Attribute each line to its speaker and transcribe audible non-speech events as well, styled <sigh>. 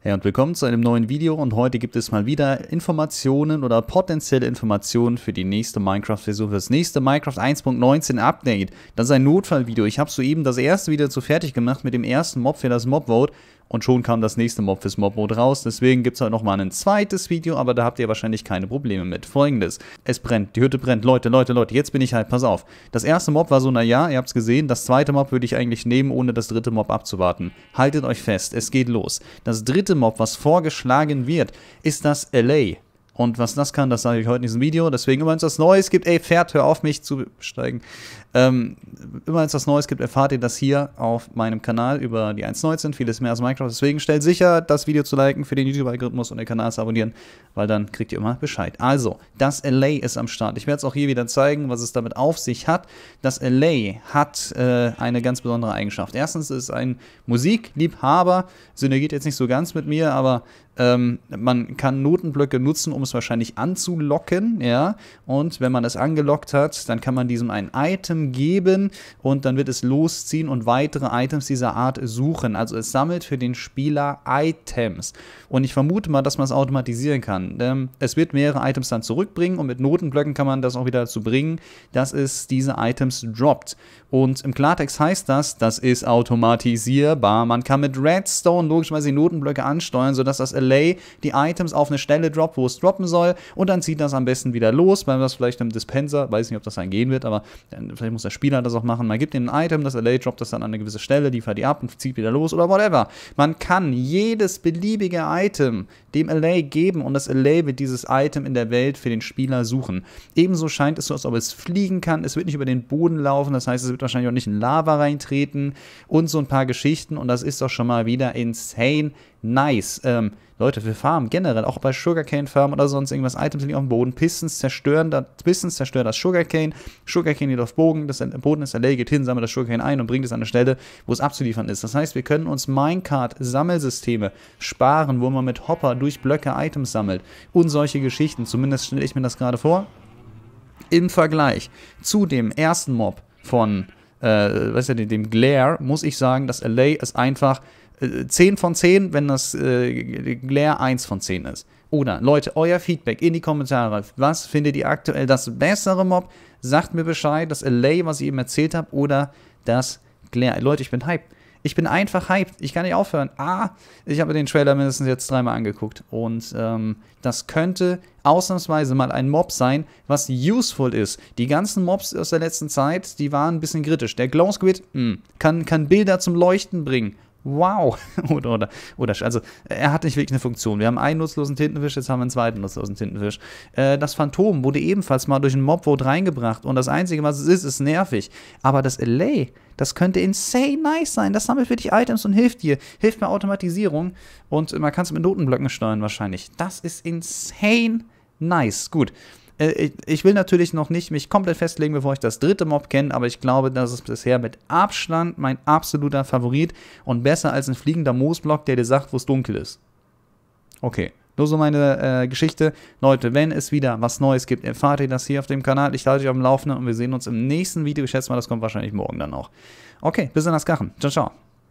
Speaker 1: Hey und willkommen zu einem neuen Video und heute gibt es mal wieder Informationen oder potenzielle Informationen für die nächste Minecraft-Version, für das nächste Minecraft 1.19 Update. Das ist ein Notfallvideo. Ich habe soeben das erste Video zu fertig gemacht mit dem ersten Mob für das Mob-Vote und schon kam das nächste Mob fürs Mob-Mode raus. Deswegen gibt es halt nochmal ein zweites Video, aber da habt ihr wahrscheinlich keine Probleme mit. Folgendes. Es brennt, die Hütte brennt. Leute, Leute, Leute, jetzt bin ich halt, pass auf. Das erste Mob war so, naja, ihr habt es gesehen. Das zweite Mob würde ich eigentlich nehmen, ohne das dritte Mob abzuwarten. Haltet euch fest, es geht los. Das dritte Mob, was vorgeschlagen wird, ist das LA. Und was das kann, das sage ich heute in diesem Video. Deswegen, immer wenn es was Neues gibt, ey, Pferd, hör auf, mich zu besteigen. Ähm, immer wenn es was Neues gibt, erfahrt ihr das hier auf meinem Kanal über die 1.19, vieles mehr als Minecraft. Deswegen stellt sicher, das Video zu liken für den YouTube-Algorithmus und den Kanal zu abonnieren, weil dann kriegt ihr immer Bescheid. Also, das LA ist am Start. Ich werde es auch hier wieder zeigen, was es damit auf sich hat. Das LA hat äh, eine ganz besondere Eigenschaft. Erstens ist ein Musikliebhaber, synergiert jetzt nicht so ganz mit mir, aber ähm, man kann Notenblöcke nutzen, um es wahrscheinlich anzulocken, ja. Und wenn man es angelockt hat, dann kann man diesem ein Item geben und dann wird es losziehen und weitere Items dieser Art suchen. Also es sammelt für den Spieler Items. Und ich vermute mal, dass man es automatisieren kann. Ähm, es wird mehrere Items dann zurückbringen und mit Notenblöcken kann man das auch wieder dazu bringen, dass es diese Items droppt. Und im Klartext heißt das, das ist automatisierbar. Man kann mit Redstone logischerweise die Notenblöcke ansteuern, sodass das Element Display die Items auf eine Stelle droppt, wo es droppen soll und dann zieht das am besten wieder los, weil das vielleicht einem Dispenser, weiß nicht, ob das dann gehen wird, aber vielleicht muss der Spieler das auch machen. Man gibt ihm ein Item, das LA droppt das dann an eine gewisse Stelle, liefert die ab und zieht wieder los oder whatever. Man kann jedes beliebige Item dem LA geben und das LA wird dieses Item in der Welt für den Spieler suchen. Ebenso scheint es so, als ob es fliegen kann, es wird nicht über den Boden laufen, das heißt, es wird wahrscheinlich auch nicht in Lava reintreten und so ein paar Geschichten und das ist doch schon mal wieder insane nice. Ähm, Leute, wir farmen generell, auch bei Sugarcane-Farmen oder sonst irgendwas, Items liegen auf dem Boden, Pistons zerstören, das, Pistons zerstören das Sugarcane, Sugarcane geht auf Bogen, das Boden ist erledigt hin, sammelt das Sugarcane ein und bringt es an eine Stelle, wo es abzuliefern ist. Das heißt, wir können uns Minecart-Sammelsysteme sparen, wo man mit Hopper durch Blöcke Items sammelt und solche Geschichten, zumindest stelle ich mir das gerade vor. Im Vergleich zu dem ersten Mob von, äh, was ist ja, dem Glare, muss ich sagen, dass LA ist einfach 10 äh, von 10, wenn das äh, Glare 1 von 10 ist. Oder Leute, euer Feedback in die Kommentare. Was findet ihr aktuell das bessere Mob? Sagt mir Bescheid, das LA, was ich eben erzählt habe, oder das Glare. Leute, ich bin hyped. Ich bin einfach hyped. Ich kann nicht aufhören. Ah, ich habe den Trailer mindestens jetzt dreimal angeguckt. Und ähm, das könnte ausnahmsweise mal ein Mob sein, was useful ist. Die ganzen Mobs aus der letzten Zeit, die waren ein bisschen kritisch. Der Glow Squid mh, hm, kann, kann Bilder zum Leuchten bringen wow. <laughs> oder, oder, oder, also er hat nicht wirklich eine Funktion. Wir haben einen nutzlosen Tintenfisch, jetzt haben wir einen zweiten nutzlosen Tintenfisch. Äh, das Phantom wurde ebenfalls mal durch einen Mobvote reingebracht und das Einzige, was es ist, ist nervig. Aber das Alley, das könnte insane nice sein. Das sammelt für dich Items und hilft dir. Hilft bei Automatisierung und man kann es mit Notenblöcken steuern wahrscheinlich. Das ist insane nice. Gut. Äh, ich will natürlich noch nicht mich komplett festlegen, bevor ich das dritte Mob kenne, aber ich glaube, das ist bisher mit Abstand mein absoluter Favorit und besser als ein fliegender Moosblock, der dir sagt, wo es dunkel ist. Okay, nur so meine äh, Geschichte. Leute, wenn es wieder was Neues gibt, erfahrt ihr das hier auf dem Kanal. Ich halte euch auf dem Laufenden und wir sehen uns im nächsten Video. Ich schätze mal, das kommt wahrscheinlich morgen dann auch. Okay, bis in das Kachen. Ciao, ciao.